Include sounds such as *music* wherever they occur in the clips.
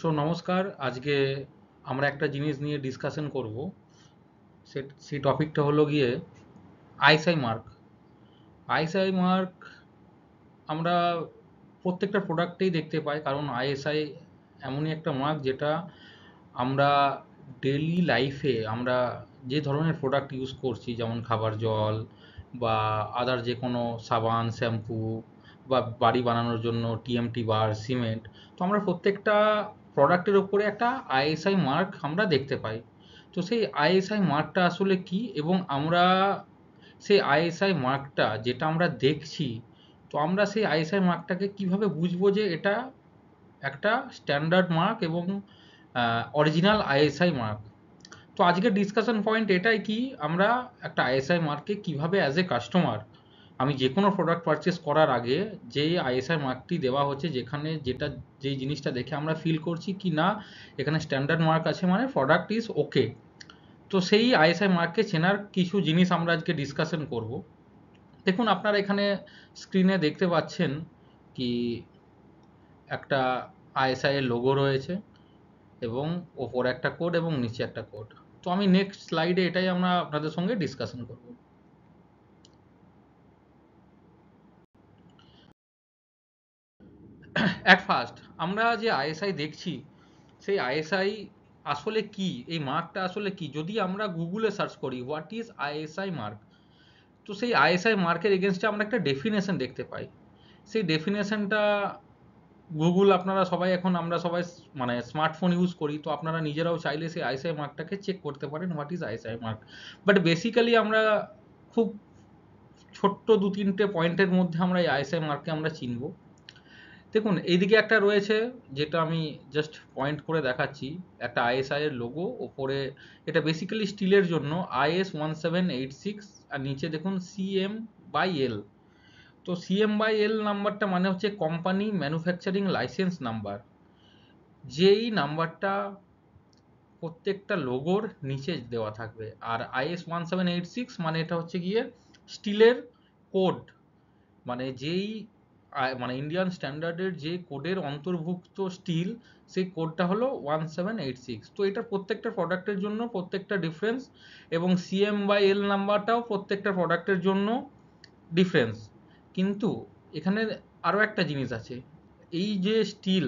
so নমস্কার আজকে আমরা একটা জিনিস নিয়ে ডিসকাশন করব সে সেই টপিকটা হলো গিয়ে আইসআই মার্ক আইসআই মার্ক আমরা প্রত্যেকটা প্রোডাক্টেই দেখতে পাই কারণ আইএসআই এমনই একটা মার্ক যেটা আমরা ডেলি লাইফে আমরা যে ধরনের প্রোডাক্ট ইউজ করছি যেমন খাবার জল বা আদার যে কোনো সাবান শ্যাম্পু বা বাড়ি বানানোর জন্য টিএমটি বার সিমেন্ট তো আমরা প্রত্যেকটা প্রোডাক্টের ওপরে একটা আইএসআই মার্ক আমরা দেখতে পাই তো সেই আইএসআই মার্কটা আসলে কি এবং আমরা সেই আইএসআই মার্কটা যেটা আমরা দেখছি তো আমরা সেই আইএসআই মার্কটাকে কিভাবে বুঝবো যে এটা একটা স্ট্যান্ডার্ড মার্ক এবং অরিজিনাল আইএসআই মার্ক তো আজকের ডিসকাশন পয়েন্ট এটাই কি আমরা একটা আইএসআই মার্ককে কিভাবে অ্যাজ এ কাস্টমার আমি যে কোনো প্রোডাক্ট পারচেস করার আগে যে আইএসআই মার্কটি দেওয়া হচ্ছে যেখানে যেটা যেই জিনিসটা দেখে আমরা ফিল করছি কি না এখানে স্ট্যান্ডার্ড মার্ক আছে মানে প্রোডাক্ট ইজ ওকে তো সেই আইএসআই মার্ককে চেনার কিছু জিনিস আমরা আজকে ডিসকাশন করব দেখুন আপনারা এখানে স্ক্রিনে দেখতে পাচ্ছেন কি একটা আইএসআই এর লোগো রয়েছে এবং ওপরে একটা কোড এবং নিচে একটা কোড তো আমি নেক্সট স্লাইডে এটাই আমরা আপনাদের সঙ্গে ডিসকাশন করবো অ্যাট ফার্স্ট আমরা যে আইএসআই দেখছি সেই আইএসআই আসলে কি এই মার্কটা আসলে কি যদি আমরা গুগলে সার্চ করি হোয়াট ইজ আইএসআই মার্ক তো সেই আইএসআই মার্কের এগেনস্টে আমরা একটা ডেফিনেশন দেখতে পাই সেই ডেফিনেশনটা গুগল আপনারা সবাই এখন আমরা সবাই মানে স্মার্টফোন ইউজ করি তো আপনারা নিজেরাও চাইলে সেই আইএসআই মার্কটাকে চেক করতে পারেন what is ISI mark but basically আমরা খুব ছোট্ট দু তিনটে পয়েন্টের মধ্যে আমরা এই আইএসআই মার্ককে আমরা চিনবো দেখুন এইদিকে একটা রয়েছে যেটা আমি জাস্ট পয়েন্ট করে দেখাচ্ছি একটা আইএসআই এর লোগো ওপরে এটা বেসিক্যালি স্টিলের জন্য IS one seven eight six আর নিচে দেখুন সিএম বাই এল তো সিএম বাই এল নাম্বারটা মানে হচ্ছে কোম্পানি ম্যানুফ্যাকচারিং লাইসেন্স নাম্বার যেই নাম্বারটা প্রত্যেকটা লোগোর নিচে দেওয়া থাকবে আর IS one seven eight six মানে এটা হচ্ছে গিয়ে স্টিলের কোড মানে যেই মানে ইন্ডিয়ান স্ট্যান্ডার্ডের যে কোডের অন্তর্ভুক্ত স্টিল সেই কোডটা হলো ওয়ান সেভেন এইট সিক্স তো এটা প্রত্যেকটা প্রোডাক্টের জন্য প্রত্যেকটা ডিফারেন্স এবং সিএম বাই এল নাম্বারটাও প্রত্যেকটা প্রোডাক্টের জন্য ডিফারেন্স কিন্তু এখানে আরও একটা জিনিস আছে এই যে steel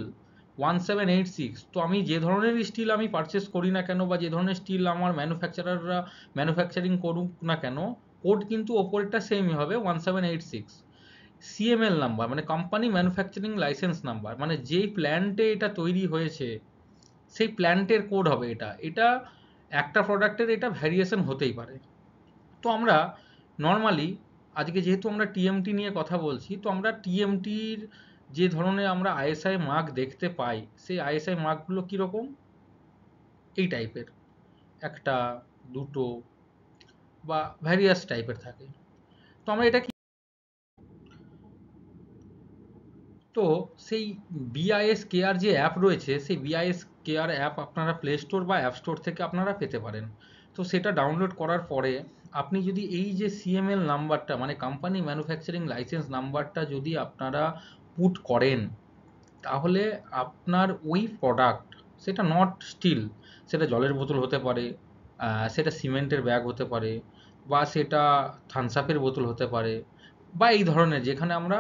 one seven eight six তো আমি যে ধরনের স্টিল আমি পারচেস করি না কেন বা যে ধরনের স্টিল আমার ম্যানুফ্যাকচারাররা ম্যানুফ্যাকচারিং করুক না কেন কোড কিন্তু ওপরেরটা সেমই হবে one seven eight six CML number মানে কোম্পানি ম্যানুফ্যাকচারিং লাইসেন্স নাম্বার মানে যেই প্ল্যান্টে এটা তৈরি হয়েছে সেই প্ল্যান্টের কোড হবে এটা এটা একটা প্রোডাক্টের এটা ভ্যারিয়েশন হতেই পারে তো আমরা নর্মালি আজকে যেহেতু আমরা টিএমটি নিয়ে কথা বলছি তো আমরা টিএমটির যে ধরনের আমরা আইএসআই মার্ক দেখতে পাই সেই আইএসআই মার্কগুলো কীরকম এই টাইপের একটা দুটো বা ভ্যারিয়াস টাইপের থাকে তো আমরা এটা তো সেই বিআইএস কেয়ার যে অ্যাপ রয়েছে সেই বিআইএস কেয়ার অ্যাপ আপনারা প্লে স্টোর বা অ্যাপ স্টোর থেকে আপনারা পেতে পারেন তো সেটা ডাউনলোড করার পরে আপনি যদি এই যে সিএমএল নাম্বারটা মানে কোম্পানি ম্যানুফ্যাকচারিং লাইসেন্স নাম্বারটা যদি আপনারা পুট করেন তাহলে আপনার ওই প্রোডাক্ট সেটা নট স্টিল সেটা জলের বোতল হতে পারে সেটা সিমেন্টের ব্যাগ হতে পারে বা সেটা থানসাপের বোতল হতে পারে বা এই ধরনের যেখানে আমরা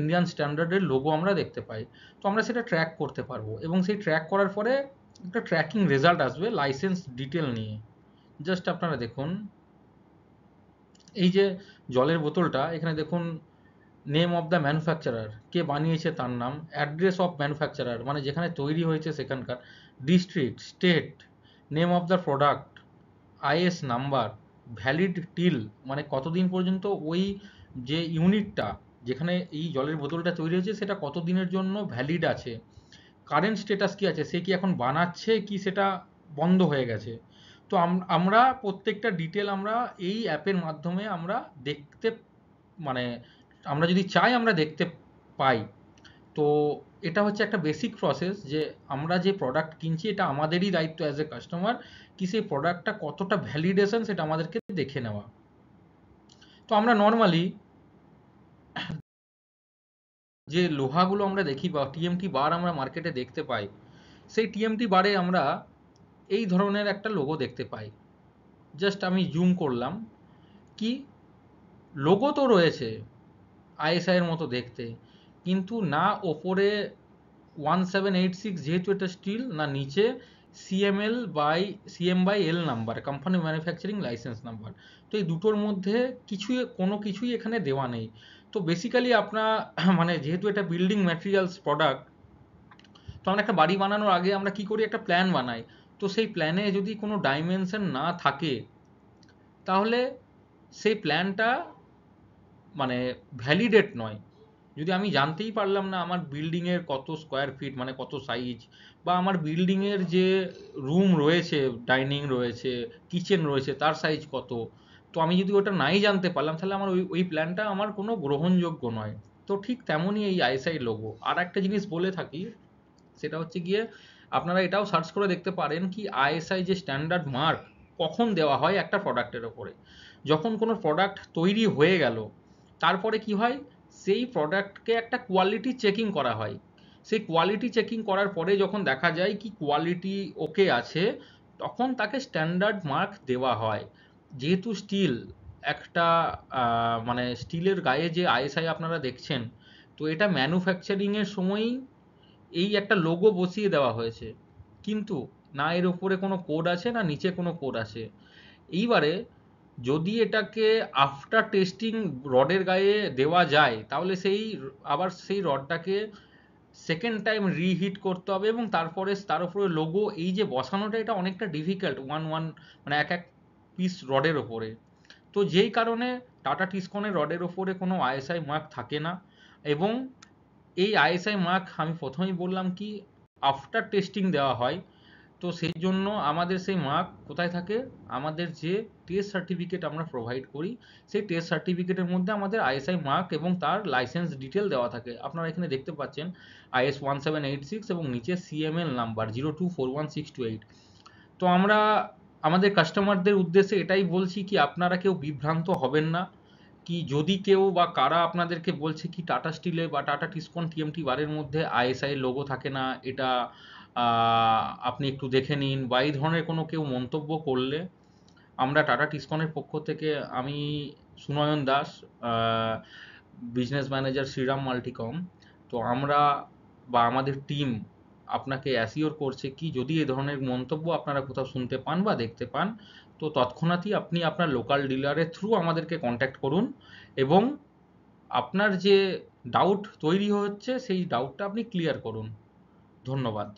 ইন্ডিয়ান স্ট্যান্ডার্ডের লোগো আমরা দেখতে পাই তো আমরা সেটা ট্র্যাক করতে পারবো এবং সেই ট্র্যাক করার পরে একটা ট্র্যাকিং রেজাল্ট আসবে লাইসেন্স ডিটেল নিয়ে জাস্ট আপনারা দেখুন এই যে জলের বোতলটা এখানে দেখুন নেম অফ দ্য ম্যানুফ্যাকচারার কে বানিয়েছে তার নাম অ্যাড্রেস অফ ম্যানুফ্যাকচারার মানে যেখানে তৈরি হয়েছে সেখানকার district state name of the product IS number valid till মানে কতদিন পর্যন্ত ওই যে ইউনিটটা যেখানে এই জলের বোতলটা তৈরি হয়েছে সেটা কত দিনের জন্য ভ্যালিড আছে কারেন্ট স্টেটাস কি আছে সে কি এখন বানাচ্ছে কি সেটা বন্ধ হয়ে গেছে তো আমরা প্রত্যেকটা ডিটেল আমরা এই অ্যাপের মাধ্যমে আমরা দেখতে মানে আমরা যদি চাই আমরা দেখতে পাই তো এটা হচ্ছে একটা বেসিক প্রসেস যে আমরা যে প্রোডাক্ট কিনছি এটা আমাদেরই দায়িত্ব অ্যাজ এ কাস্টমার কি সেই প্রোডাক্টটা কতটা ভ্যালিডেশন সেটা আমাদেরকে দেখে নেওয়া তো আমরা নর্মালি যে লোহাগুলো আমরা দেখি বা টিএমটি বার আমরা মার্কেটে দেখতে পাই সেই টিএমটি বারে আমরা এই ধরনের একটা লোগো দেখতে পাই জাস্ট আমি জুম করলাম কি লোগো তো রয়েছে আইএসআইয়ের মতো দেখতে কিন্তু না ওপরে ওয়ান সেভেন এইট সিক্স যেহেতু এটা স্টিল না নিচে CML by CM by L number company manufacturing licence number তো এই দুটোর মধ্যে কিছুই কোনো কিছুই এখানে দেওয়া নেই তো বেসিক্যালি আপনার *clears throat* মানে যেহেতু এটা বিল্ডিং ম্যাটেরিয়ালস প্রোডাক্ট তো আমরা একটা বাড়ি বানানোর আগে আমরা কি করি একটা প্ল্যান বানাই তো সেই প্ল্যানে যদি কোনো ডাইমেনশন না থাকে তাহলে সেই প্ল্যানটা মানে ভ্যালিডেট নয় যদি আমি জানতেই পারলাম না আমার বিল্ডিংয়ের কত স্কোয়ার ফিট মানে কত সাইজ বা আমার বিল্ডিংয়ের যে রুম রয়েছে ডাইনিং রয়েছে কিচেন রয়েছে তার সাইজ কত তো আমি যদি ওটা নাই জানতে পারলাম তাহলে আমার ওই ওই প্ল্যানটা আমার কোনো গ্রহণযোগ্য নয় তো ঠিক তেমনই এই আইএসআই লোগো আর একটা জিনিস বলে থাকি সেটা হচ্ছে গিয়ে আপনারা এটাও সার্চ করে দেখতে পারেন কি আইএসআই যে স্ট্যান্ডার্ড মার্ক কখন দেওয়া হয় একটা প্রোডাক্টের ওপরে যখন কোনো প্রোডাক্ট তৈরি হয়ে গেল তারপরে কি হয় সেই প্রোডাক্টকে একটা কোয়ালিটি চেকিং করা হয় সেই কোয়ালিটি চেকিং করার পরে যখন দেখা যায় কি কোয়ালিটি ওকে আছে তখন তাকে স্ট্যান্ডার্ড মার্ক দেওয়া হয় যেহেতু স্টিল একটা মানে স্টিলের গায়ে যে আইএসআই আপনারা দেখছেন তো এটা ম্যানুফ্যাকচারিংয়ের সময়ই এই একটা লোগো বসিয়ে দেওয়া হয়েছে কিন্তু না এর ওপরে কোনো কোড আছে না নিচে কোনো কোড আছে এইবারে যদি এটাকে আফটার টেস্টিং রডের গায়ে দেওয়া যায় তাহলে সেই আবার সেই রডটাকে সেকেন্ড টাইম রিহিট করতে হবে এবং তারপরে তার উপরে লোগো এই যে বসানোটা এটা অনেকটা ডিফিকাল্ট ওয়ান ওয়ান মানে এক এক পিস রডের ওপরে তো যেই কারণে টাটা টিসকনের রডের ওপরে কোনো আইএসআই মার্ক থাকে না এবং এই আইএসআই মার্ক আমি প্রথমেই বললাম কি আফটার টেস্টিং দেওয়া হয় তো সেই জন্য আমাদের সেই মার্ক কোথায় থাকে আমাদের যে টেস্ট সার্টিফিকেট আমরা প্রোভাইড করি সেই টেস্ট সার্টিফিকেটের মধ্যে আমাদের আইএসআই মার্ক এবং তার লাইসেন্স ডিটেল দেওয়া থাকে আপনারা এখানে দেখতে পাচ্ছেন IS one seven eight six এবং নিচে CML number zero two four one six two eight তো আমরা আমাদের কাস্টমারদের উদ্দেশ্যে এটাই বলছি কি আপনারা কেউ বিভ্রান্ত হবেন না কি যদি কেউ বা কারা আপনাদেরকে বলছে কি টাটা স্টিলে বা টাটা টিসকন টিএমটি বারের মধ্যে আইএসআই লোগো থাকে না এটা আপনি একটু দেখে নিন বা এই ধরনের কোনো কেউ মন্তব্য করলে আমরা টাটা টিসকনের পক্ষ থেকে আমি সুনয়ন দাস বিজনেস ম্যানেজার শ্রীরাম মাল্টিকম তো আমরা বা আমাদের টিম আপনাকে অ্যাসিওর করছে কি যদি এ ধরনের মন্তব্য আপনারা কোথাও শুনতে পান বা দেখতে পান তো তৎক্ষণাৎই আপনি আপনার লোকাল ডিলারের থ্রু আমাদেরকে কন্ট্যাক্ট করুন এবং আপনার যে ডাউট তৈরি হচ্ছে সেই ডাউটটা আপনি ক্লিয়ার করুন ধন্যবাদ